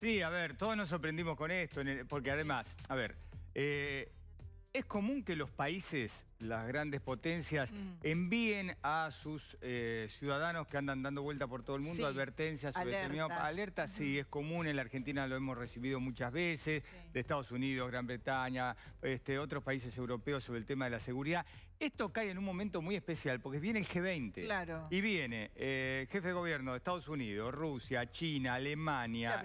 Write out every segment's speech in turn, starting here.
Sí, a ver, todos nos sorprendimos con esto, porque además, a ver, eh, es común que los países, las grandes potencias, mm. envíen a sus eh, ciudadanos que andan dando vuelta por todo el mundo advertencias sobre determinadas alertas. Sí, es común. En la Argentina lo hemos recibido muchas veces, de Estados Unidos, Gran Bretaña, este, otros países europeos sobre el tema de la seguridad. Esto cae en un momento muy especial porque viene el G20. Claro. Y viene eh, jefe de gobierno de Estados Unidos, Rusia, China, Alemania.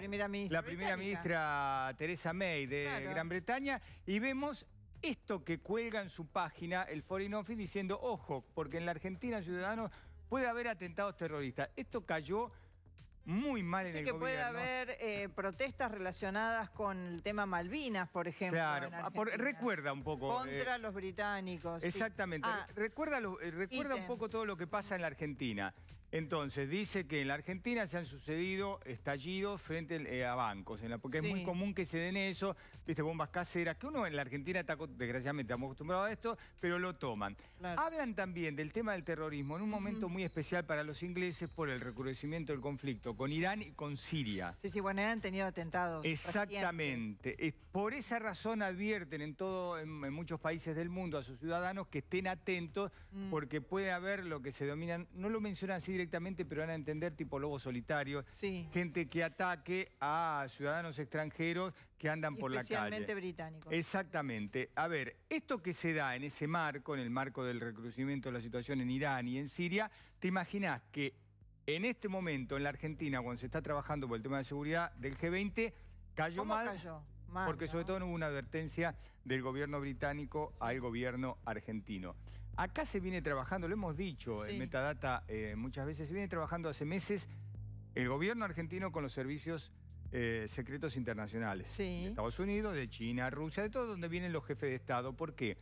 La primera ministra. Teresa May de Gran Bretaña. Y vemos esto que cuelga en su página el Foreign Office diciendo, ojo, porque en la Argentina, ciudadanos, puede haber atentados terroristas. Esto cayó muy mal en el que puede haber eh, protestas relacionadas con el tema Malvinas, por ejemplo. Claro, ah, recuerda un poco. Contra eh, los británicos. Exactamente. Ah. recuerda eh, recuerda un poco todo lo que pasa en la Argentina. Entonces, dice que en la Argentina se han sucedido estallidos frente eh, a bancos, porque es muy común que se den eso, viste, bombas caseras, que uno en la Argentina está, desgraciadamente, estamos acostumbrados a esto, pero lo toman. Hablan también del tema del terrorismo en un momento muy especial para los ingleses por el recrudecimiento del conflicto con Irán y con Siria. Sí, sí, bueno, han tenido atentados. Exactamente. Por esa razón advierten en, todo, en, muchos países del mundo a sus ciudadanos que estén atentos mm. porque puede haber lo que se domina, no lo mencionan así directamente, directamente, pero van a entender tipo lobo solitario. Gente que ataque a ciudadanos extranjeros que andan por la calle. Especialmente británicos. Exactamente. A ver, esto que se da en ese marco, en el marco del recrudecimiento de la situación en Irán y en Siria, ¿te imaginas que en este momento en la Argentina, cuando se está trabajando por el tema de seguridad del G20, cayó mal? Cayó? mal porque sobre todo no hubo una advertencia del gobierno británico al gobierno argentino. Acá se viene trabajando, lo hemos dicho en Metadata eh, muchas veces, se viene trabajando hace meses el gobierno argentino con los servicios eh, secretos internacionales. De Estados Unidos, de China, Rusia, de todo donde vienen los jefes de Estado. ¿Por qué?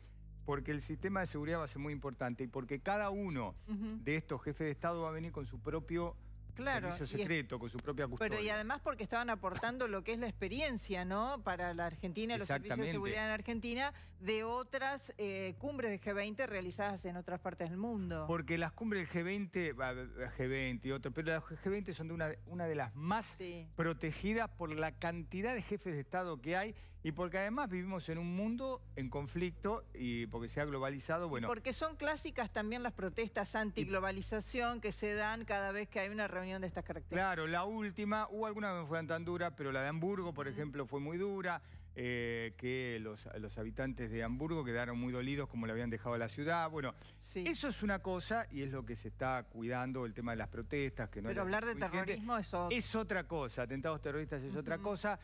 Porque el sistema de seguridad va a ser muy importante y porque cada uno de estos jefes de Estado va a venir con su propio Claro. Servicio secreto, con su propia custodia. Pero y además porque estaban aportando lo que es la experiencia, ¿no? Para la Argentina, los servicios de seguridad en Argentina, de otras eh, cumbres del G20 realizadas en otras partes del mundo. Porque las cumbres del G20, eh, G20 y otras, pero las G20 son de una, de las más protegidas por la cantidad de jefes de Estado que hay y porque además vivimos en un mundo en conflicto y porque se ha globalizado, bueno. porque son clásicas también las protestas antiglobalización que se dan cada vez que hay una reunión de estas características. Claro, la última, hubo alguna que no fueron tan duras, pero la de Hamburgo, por ejemplo, fue muy dura. Eh, que los, habitantes de Hamburgo quedaron muy dolidos como le habían dejado la ciudad. Bueno, eso es una cosa y es lo que se está cuidando, el tema de las protestas. Que no Pero hablar de terrorismo otra es, es otra cosa, atentados terroristas es otra cosa.